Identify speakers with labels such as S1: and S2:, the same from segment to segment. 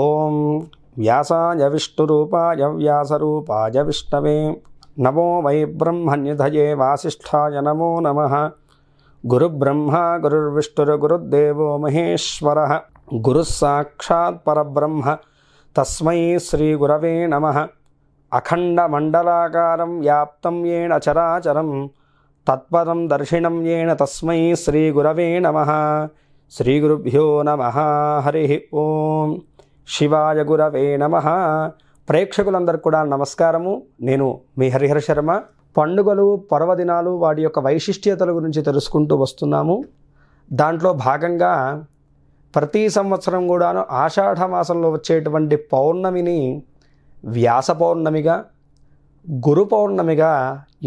S1: ఓం వ్యాసాయ విష్ణురూపాయ వ్యాసరూపాయ విష్ణవే నమో వై బ్రహ్మణ్యుధయే వాసిష్ఠాయ నమో నమ గురుబ్రహ్మ గురుర్విష్ణుర్గురుర్దేవో మహేశ్వర గురుస్సాక్షాత్ పరబ్రహ్మ తస్మై శ్రీగురవే నమ అఖండమండలాకారం వ్యాప్తం ఏణ చరాచరం తత్పదం దర్శినం ఏణ తస్మై శ్రీగురవే నమ శ్రీగురుభ్యో నమ హరి ఓం శివాయ గురవే నమ ప్రేక్షకులందరికీ కూడా నమస్కారము నేను మీ హరిహర శర్మ పండుగలు పర్వదినాలు వాటి యొక్క వైశిష్ట్యతల గురించి తెలుసుకుంటూ వస్తున్నాము దాంట్లో భాగంగా ప్రతి సంవత్సరం కూడాను ఆషాఢ మాసంలో వచ్చేటువంటి పౌర్ణమిని వ్యాస పౌర్ణమిగా గురు పౌర్ణమిగా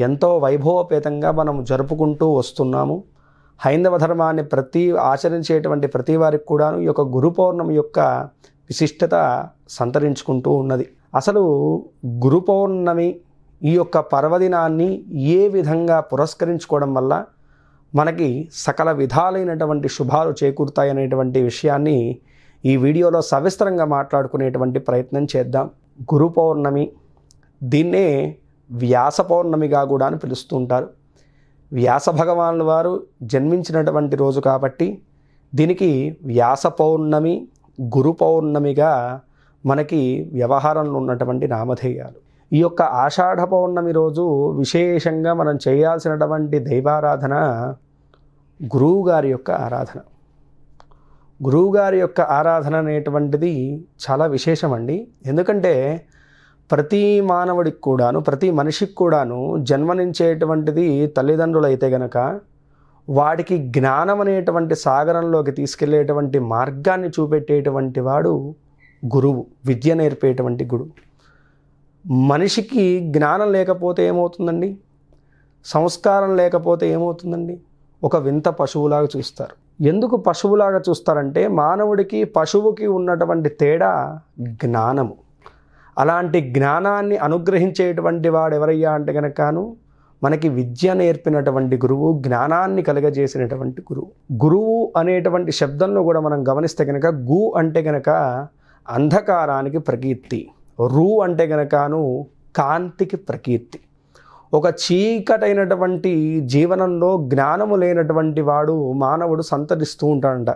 S1: ఎంతో వైభవపేతంగా మనం జరుపుకుంటూ వస్తున్నాము హైందవ ధర్మాన్ని ప్రతి ఆచరించేటువంటి ప్రతి వారికి కూడాను ఈ యొక్క గురు పౌర్ణమి యొక్క విశిష్టత సంతరించుకుంటూ ఉన్నది అసలు గురు పౌర్ణమి ఈ యొక్క పర్వదినాన్ని ఏ విధంగా పురస్కరించుకోవడం వల్ల మనకి సకల విధాలైనటువంటి శుభాలు చేకూరుతాయనేటువంటి విషయాన్ని ఈ వీడియోలో సవిస్తరంగా మాట్లాడుకునేటువంటి ప్రయత్నం చేద్దాం గురు పౌర్ణమి దీన్నే వ్యాస పౌర్ణమిగా కూడా అని పిలుస్తుంటారు వ్యాస భగవానుల వారు జన్మించినటువంటి రోజు కాబట్టి దీనికి వ్యాస పౌర్ణమి గురు పౌర్ణమిగా మనకి వ్యవహారంలో ఉన్నటువంటి నామధేయాలు ఈ యొక్క ఆషాఢ పౌర్ణమి రోజు విశేషంగా మనం చేయాల్సినటువంటి దైవారాధన గురువుగారి యొక్క ఆరాధన గురువుగారి యొక్క ఆరాధన అనేటువంటిది చాలా విశేషమండి ఎందుకంటే ప్రతి మానవుడికి కూడాను ప్రతి మనిషికి కూడాను జన్మనించేటువంటిది తల్లిదండ్రులు అయితే గనక వాడికి జ్ఞానం అనేటువంటి సాగరంలోకి తీసుకెళ్లేటువంటి మార్గాన్ని చూపెట్టేటువంటి వాడు గురువు విద్య నేర్పేటువంటి గురువు మనిషికి జ్ఞానం లేకపోతే ఏమవుతుందండి సంస్కారం లేకపోతే ఏమవుతుందండి ఒక వింత పశువులాగా చూస్తారు ఎందుకు పశువులాగా చూస్తారంటే మానవుడికి పశువుకి ఉన్నటువంటి తేడా జ్ఞానము అలాంటి జ్ఞానాన్ని అనుగ్రహించేటువంటి వాడు ఎవరయ్యా అంటే కనుకను మనకి విద్య నేర్పినటువంటి గురువు జ్ఞానాన్ని కలుగజేసినటువంటి గురువు గురువు అనేటువంటి శబ్దంలో కూడా మనం గమనిస్తే కనుక గు అంటే కనుక అంధకారానికి ప్రకీర్తి రు అంటే కనుకను కాంతికి ప్రకీర్తి ఒక చీకటైనటువంటి జీవనంలో జ్ఞానము లేనటువంటి వాడు మానవుడు సంతరిస్తూ ఉంటాడంట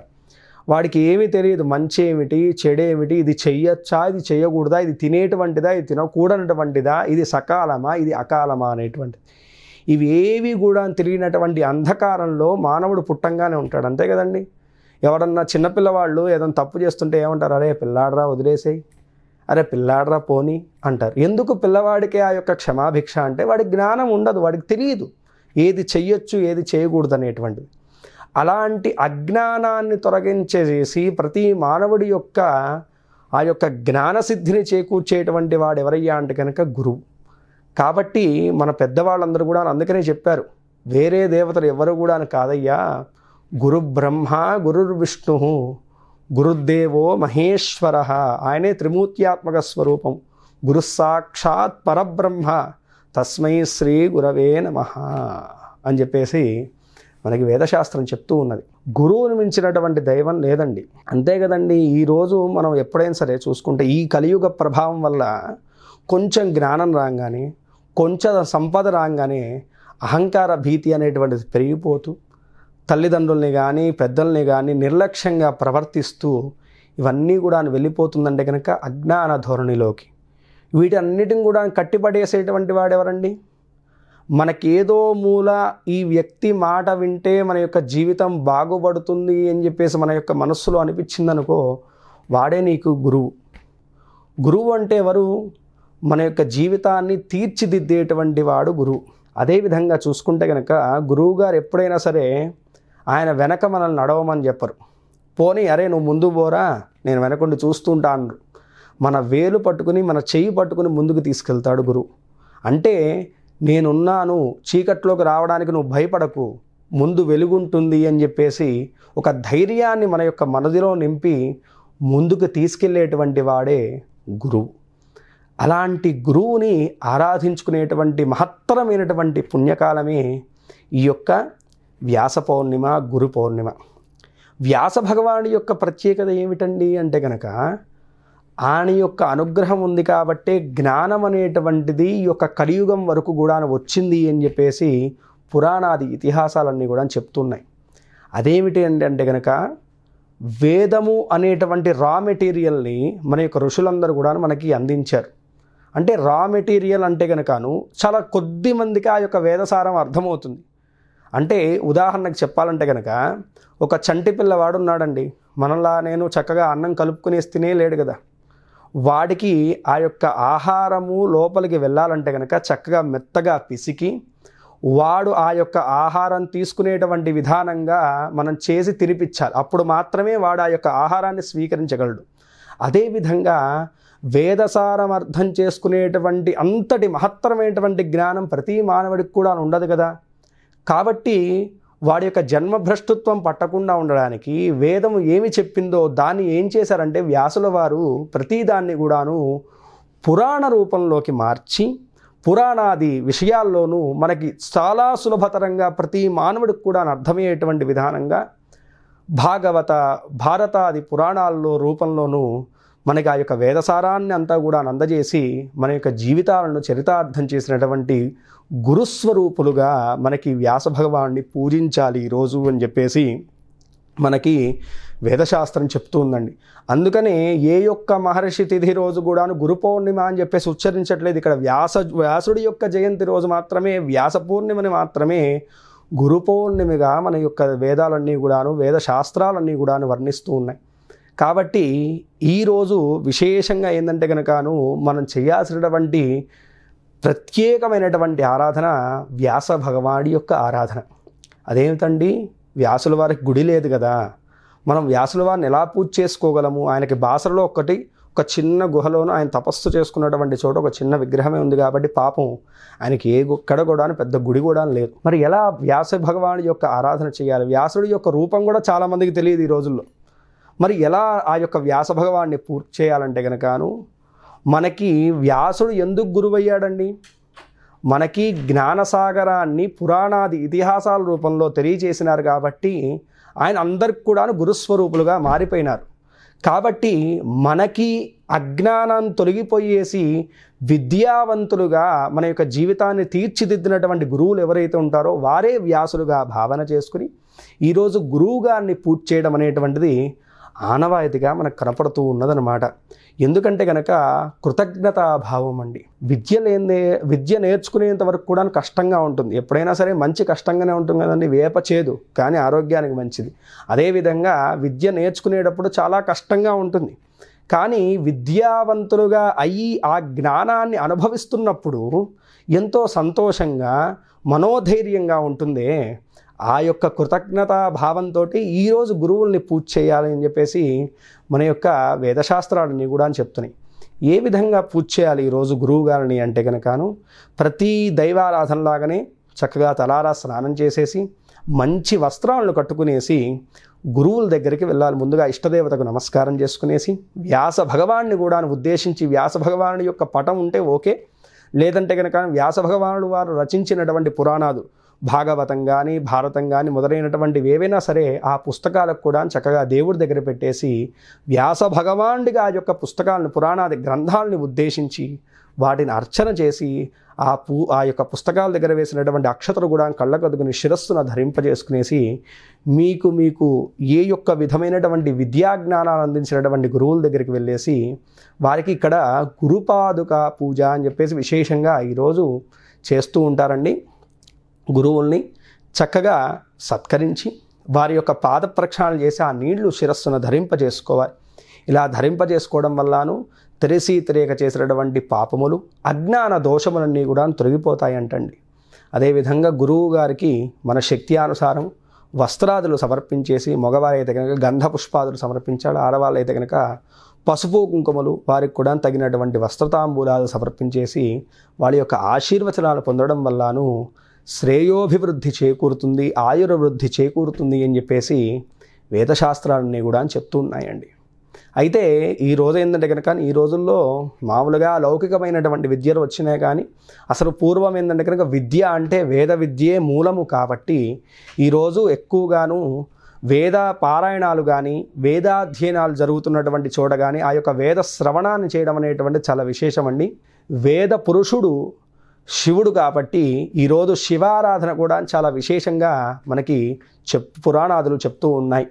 S1: వాడికి ఏమి తెలియదు మంచి ఏమిటి చెడేమిటి ఇది చెయ్యొచ్చా ఇది చేయకూడదా ఇది తినేటువంటిదా ఇది తినకూడనటువంటిదా ఇది సకాలమా ఇది అకాలమా అనేటువంటిది ఇవి ఏవి కూడా తిరిగినటువంటి అంధకారంలో మానవుడు పుట్టంగానే ఉంటాడు అంతే కదండి ఎవరన్నా చిన్నపిల్లవాళ్ళు ఏదైనా తప్పు చేస్తుంటే ఏమంటారు అరే పిల్లాడరా వదిలేసేయి అరే పిల్లాడరా పోని అంటారు ఎందుకు పిల్లవాడికి ఆ యొక్క క్షమాభిక్ష అంటే వాడి జ్ఞానం ఉండదు వాడికి తెలియదు ఏది చెయ్యొచ్చు ఏది చేయకూడదు అనేటువంటిది అలాంటి అజ్ఞానాన్ని తొలగించేసి ప్రతి మానవుడి యొక్క ఆ యొక్క జ్ఞానసిద్ధిని చేకూర్చేటువంటి వాడు ఎవరయ్యా అంటే కనుక గురువు కాబట్టి మన పెద్దవాళ్ళందరూ కూడా అందుకనే చెప్పారు వేరే దేవతలు ఎవరు కూడా కాదయ్యా గురు బ్రహ్మ గురు విష్ణు గురుదేవో మహేశ్వర ఆయనే త్రిమూర్త్యాత్మక స్వరూపం గురు సాక్షాత్ పరబ్రహ్మ తస్మై శ్రీ గురవే నమ అని చెప్పేసి మనకి వేదశాస్త్రం చెప్తూ ఉన్నది గురువుని మించినటువంటి దైవం లేదండి అంతే కదండి ఈరోజు మనం ఎప్పుడైనా సరే చూసుకుంటే ఈ కలియుగ ప్రభావం వల్ల కొంచెం జ్ఞానం రాగానే కొంచెం సంపద రాగానే అహంకార భీతి అనేటువంటిది పెరిగిపోతూ తల్లిదండ్రుల్ని కానీ పెద్దల్ని కానీ నిర్లక్ష్యంగా ప్రవర్తిస్తూ ఇవన్నీ కూడా వెళ్ళిపోతుందంటే కనుక అజ్ఞాన ధోరణిలోకి వీటన్నిటిని కూడా కట్టిపడేసేటువంటి వాడెవరండి మనకేదో మూల ఈ వ్యక్తి మాట వింటే మన యొక్క జీవితం బాగుపడుతుంది అని చెప్పేసి మన యొక్క మనస్సులో అనిపించిందనుకో వాడే నీకు గురువు గురువు అంటే ఎవరు మన యొక్క జీవితాన్ని తీర్చిదిద్దేటువంటి వాడు గురువు అదేవిధంగా చూసుకుంటే కనుక గురువు గారు ఎప్పుడైనా సరే ఆయన వెనక మనల్ని నడవమని చెప్పరు పోనీ అరే నువ్వు ముందు పోరా నేను వెనకుండి చూస్తుంటాను మన వేలు పట్టుకుని మన చెయ్యి పట్టుకుని ముందుకు తీసుకెళ్తాడు గురువు అంటే నేనున్నాను చీకట్లోకి రావడానికి నువ్వు భయపడకు ముందు వెలుగుంటుంది అని చెప్పేసి ఒక ధైర్యాన్ని మన యొక్క మనదిలో నింపి ముందుకు తీసుకెళ్లేటువంటి వాడే గురువు అలాంటి గురువుని ఆరాధించుకునేటువంటి మహత్తరమైనటువంటి పుణ్యకాలమే ఈ యొక్క వ్యాస పౌర్ణిమ గురు పౌర్ణిమ వ్యాస భగవాను యొక్క ప్రత్యేకత ఏమిటండి అంటే కనుక ఆయన యొక్క అనుగ్రహం ఉంది కాబట్టే జ్ఞానం అనేటువంటిది ఈ యొక్క కలియుగం వరకు కూడా వచ్చింది అని చెప్పేసి పురాణాది ఇతిహాసాలన్నీ కూడా చెప్తున్నాయి అదేమిటి అంటే కనుక వేదము అనేటువంటి రా మెటీరియల్ని మన యొక్క ఋషులందరూ కూడా మనకి అందించారు అంటే రా మెటీరియల్ అంటే కనుకను చాలా కొద్ది మందికి ఆ యొక్క వేదసారం అర్థమవుతుంది అంటే ఉదాహరణకు చెప్పాలంటే కనుక ఒక చంటి పిల్లవాడు ఉన్నాడండి మనలా నేను చక్కగా అన్నం కలుపుకునే లేడు కదా వాడికి ఆ యొక్క ఆహారము లోపలికి వెళ్ళాలంటే కనుక చక్కగా మెత్తగా పిసికి వాడు ఆ యొక్క ఆహారం తీసుకునేటువంటి విధానంగా మనం చేసి తినిపించాలి అప్పుడు మాత్రమే వాడు ఆ యొక్క ఆహారాన్ని స్వీకరించగలడు అదేవిధంగా వేదసారం అర్థం చేసుకునేటువంటి అంతటి మహత్తరమైనటువంటి జ్ఞానం ప్రతి మానవుడికి కూడా ఉండదు కదా కాబట్టి వాడి యొక్క జన్మభ్రష్టుత్వం పట్టకుండా ఉండడానికి వేదము ఏమి చెప్పిందో దాన్ని ఏం చేశారంటే వ్యాసుల వారు ప్రతిదాన్ని కూడాను పురాణ రూపంలోకి మార్చి పురాణాది విషయాల్లోనూ మనకి చాలా సులభతరంగా ప్రతి మానవుడికి కూడా అర్థమయ్యేటువంటి విధానంగా భాగవత భారతాది పురాణాల్లో రూపంలోనూ మనకి ఆ యొక్క వేదసారాన్ని అంతా కూడా అందజేసి మన యొక్క జీవితాలను చరితార్థం చేసినటువంటి గురుస్వరూపులుగా మనకి వ్యాస భగవాన్ని పూజించాలి ఈరోజు అని చెప్పేసి మనకి వేదశాస్త్రం చెప్తూ ఉందండి అందుకనే ఏ యొక్క మహర్షి తిథి రోజు కూడాను గురు పౌర్ణిమ అని చెప్పేసి ఉచ్చరించట్లేదు ఇక్కడ వ్యాస వ్యాసుడి యొక్క జయంతి రోజు మాత్రమే వ్యాస పూర్ణిమని మాత్రమే గురు పౌర్ణిమగా మన యొక్క వేదాలన్నీ కూడాను వేద శాస్త్రాలన్నీ కూడాను వర్ణిస్తూ ఉన్నాయి కాబట్టి ఈరోజు విశేషంగా ఏంటంటే కనుకను మనం చేయాల్సినటువంటి ప్రత్యేకమైనటువంటి ఆరాధన వ్యాస భగవాడి యొక్క ఆరాధన అదేమిటండి వ్యాసుల వారికి గుడి లేదు కదా మనం వ్యాసుల వారిని ఎలా పూజ చేసుకోగలము ఆయనకి బాసరలో ఒకటి ఒక చిన్న గుహలోనూ ఆయన తపస్సు చేసుకున్నటువంటి చోట ఒక చిన్న విగ్రహమే ఉంది కాబట్టి పాపం ఆయనకి ఏ ఎక్కడ కూడా పెద్ద గుడి కూడా లేదు మరి ఎలా వ్యాస భగవాను యొక్క ఆరాధన చేయాలి వ్యాసుడి యొక్క రూపం కూడా చాలామందికి తెలియదు ఈ రోజుల్లో మరి ఎలా ఆ యొక్క వ్యాస భగవాన్ని పూర్తి చేయాలంటే కనుకను మనకి వ్యాసుడు ఎందుకు గురువయ్యాడండి మనకి జ్ఞానసాగరాన్ని పురాణాది ఇతిహాసాల రూపంలో తెలియజేసినారు కాబట్టి ఆయన అందరికి కూడా గురుస్వరూపులుగా మారిపోయినారు కాబట్టి మనకి అజ్ఞానం తొలగిపోయేసి విద్యావంతులుగా మన యొక్క జీవితాన్ని తీర్చిదిద్దినటువంటి గురువులు ఎవరైతే ఉంటారో వారే వ్యాసులుగా భావన చేసుకుని ఈరోజు గురువుగారిని పూర్తి చేయడం అనేటువంటిది ఆనవాయితీగా మనకు కనపడుతూ ఉన్నదనమాట ఎందుకంటే కనుక కృతజ్ఞతాభావం అండి విద్య లేని విద్య నేర్చుకునేంత వరకు కూడా కష్టంగా ఉంటుంది ఎప్పుడైనా సరే మంచి కష్టంగానే ఉంటుంది కదండి వేప చేదు కానీ ఆరోగ్యానికి మంచిది అదేవిధంగా విద్య నేర్చుకునేటప్పుడు చాలా కష్టంగా ఉంటుంది కానీ విద్యావంతులుగా అయ్యి ఆ జ్ఞానాన్ని అనుభవిస్తున్నప్పుడు ఎంతో సంతోషంగా మనోధైర్యంగా ఉంటుందే ఆ యొక్క కృతజ్ఞతా భావంతో ఈరోజు గురువుల్ని పూజ చేయాలి అని చెప్పేసి మన యొక్క వేదశాస్త్రాలని కూడా అని చెప్తున్నాయి ఏ విధంగా పూజ చేయాలి ఈరోజు గురువు గారిని అంటే కనుకను ప్రతి దైవారాధనలాగానే చక్కగా తలారా స్నానం చేసేసి మంచి వస్త్రాలను కట్టుకునేసి గురువుల దగ్గరికి వెళ్ళాలి ముందుగా ఇష్టదేవతకు నమస్కారం చేసుకునేసి వ్యాస భగవాన్ని కూడా ఉద్దేశించి వ్యాస భగవాను యొక్క పటం ఉంటే ఓకే లేదంటే కనుక వ్యాస భగవానుడు వారు రచించినటువంటి పురాణాలు భాగవతం కానీ భారతం కానీ మొదలైనటువంటివి ఏవైనా సరే ఆ పుస్తకాలకు కూడా చక్కగా దేవుడి దగ్గర పెట్టేసి వ్యాస భగవానుడిగా ఆ యొక్క పుస్తకాలను పురాణాది గ్రంథాలని ఉద్దేశించి వాటిని అర్చన చేసి ఆ పూ ఆ యొక్క పుస్తకాల దగ్గర వేసినటువంటి అక్షతలు కూడా కళ్ళకదుకుని శిరస్సున ధరింపజేసుకునేసి మీకు మీకు ఏ యొక్క విధమైనటువంటి విద్యాజ్ఞానాలు అందించినటువంటి గురువుల దగ్గరికి వెళ్ళేసి వారికి ఇక్కడ గురుపాదుక పూజ అని చెప్పేసి విశేషంగా ఈరోజు చేస్తూ ఉంటారండి గురువుల్ని చక్కగా సత్కరించి వారి యొక్క పాద ప్రక్షాళన చేసి ఆ నీళ్లు శిరస్సును ధరింపజేసుకోవాలి ఇలా ధరింపజేసుకోవడం వల్లను తెరసి తెరేక చేసినటువంటి పాపములు అజ్ఞాన దోషములన్నీ కూడా తొలగిపోతాయంటండి అదేవిధంగా గురువు గారికి మన శక్తి అనుసారం వస్త్రాదులు సమర్పించేసి అయితే కనుక గంధ పుష్పాదులు సమర్పించాడు ఆడవాళ్ళైతే కనుక పసుపు కుంకుమలు వారికి కూడా తగినటువంటి వస్త్రతాంబూలాలు సమర్పించేసి వాళ్ళ యొక్క ఆశీర్వచనాలు పొందడం వల్లనూ శ్రేయోభివృద్ధి చేకూరుతుంది ఆయుర్వృద్ధి చేకూరుతుంది అని చెప్పేసి వేదశాస్త్రాలన్నీ కూడా అని చెప్తూ ఉన్నాయండి అయితే ఈ రోజు ఏంటంటే కనుక ఈ రోజుల్లో మామూలుగా లౌకికమైనటువంటి విద్యలు వచ్చినాయి కానీ అసలు పూర్వం ఏంటంటే కనుక విద్య అంటే వేద విద్యే మూలము కాబట్టి ఈరోజు ఎక్కువగాను వేద పారాయణాలు కానీ వేదాధ్యయనాలు జరుగుతున్నటువంటి చోట కానీ ఆ యొక్క వేద శ్రవణాన్ని చేయడం అనేటువంటి చాలా విశేషమండి వేద పురుషుడు శివుడు కాబట్టి ఈరోజు శివారాధన కూడా చాలా విశేషంగా మనకి చెప్ పురాణాదులు చెప్తూ ఉన్నాయి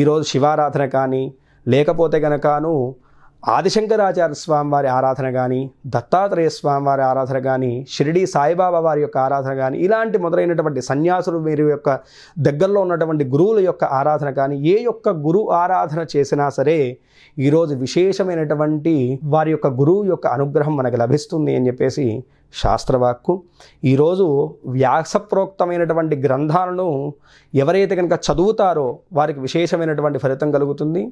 S1: ఈరోజు శివారాధన కానీ లేకపోతే గనకను ఆదిశంకరాచార్య స్వామి వారి ఆరాధన కానీ దత్తాత్రేయ స్వామి వారి ఆరాధన కానీ షిరిడి సాయిబాబా వారి యొక్క ఆరాధన కానీ ఇలాంటి మొదలైనటువంటి సన్యాసులు వీరి యొక్క దగ్గరలో ఉన్నటువంటి గురువుల యొక్క ఆరాధన కానీ ఏ యొక్క గురు ఆరాధన చేసినా సరే ఈరోజు విశేషమైనటువంటి వారి యొక్క గురువు యొక్క అనుగ్రహం మనకు లభిస్తుంది అని చెప్పేసి శాస్త్రవాక్కు ఈరోజు వ్యాసప్రోక్తమైనటువంటి గ్రంథాలను ఎవరైతే కనుక చదువుతారో వారికి విశేషమైనటువంటి ఫలితం కలుగుతుంది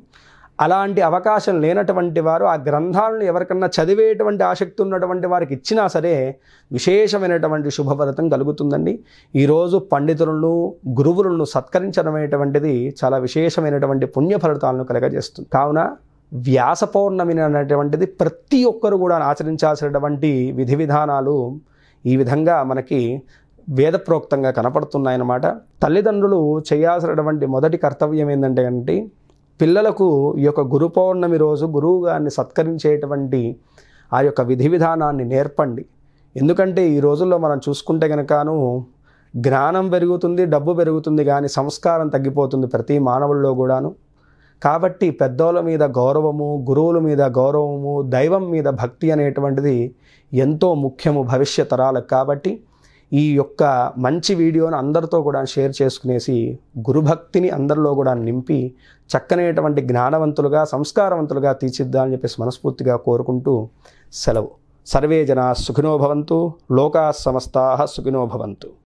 S1: అలాంటి అవకాశం లేనటువంటి వారు ఆ గ్రంథాలను ఎవరికన్నా చదివేటువంటి ఆసక్తి ఉన్నటువంటి వారికి ఇచ్చినా సరే విశేషమైనటువంటి శుభఫలితం కలుగుతుందండి ఈరోజు పండితులను గురువులను సత్కరించడం అనేటువంటిది చాలా విశేషమైనటువంటి పుణ్యఫలితాలను కలగజేస్తుంది కావున వ్యాస పౌర్ణమి అనేటువంటిది ప్రతి ఒక్కరు కూడా ఆచరించాల్సినటువంటి విధి విధానాలు ఈ విధంగా మనకి వేదప్రోక్తంగా కనపడుతున్నాయన్నమాట తల్లిదండ్రులు చేయాల్సినటువంటి మొదటి కర్తవ్యం ఏంటంటే అంటే పిల్లలకు ఈ యొక్క గురు పౌర్ణమి రోజు గురువు గారిని సత్కరించేటువంటి ఆ యొక్క విధి విధానాన్ని నేర్పండి ఎందుకంటే ఈ రోజుల్లో మనం చూసుకుంటే కనుకను జ్ఞానం పెరుగుతుంది డబ్బు పెరుగుతుంది కానీ సంస్కారం తగ్గిపోతుంది ప్రతి మానవుల్లో కూడాను కాబట్టి పెద్దోళ్ళ మీద గౌరవము గురువుల మీద గౌరవము దైవం మీద భక్తి అనేటువంటిది ఎంతో ముఖ్యము భవిష్య తరాలకు కాబట్టి ఈ యొక్క మంచి వీడియోను అందరితో కూడా షేర్ చేసుకునేసి గురుభక్తిని అందరిలో కూడా నింపి చక్కనేటువంటి జ్ఞానవంతులుగా సంస్కారవంతులుగా తీర్చిద్దామని చెప్పేసి మనస్ఫూర్తిగా కోరుకుంటూ సెలవు సర్వే జనా సుఖినోభవంతు లోకా సమస్తా సుఖినోభవంతు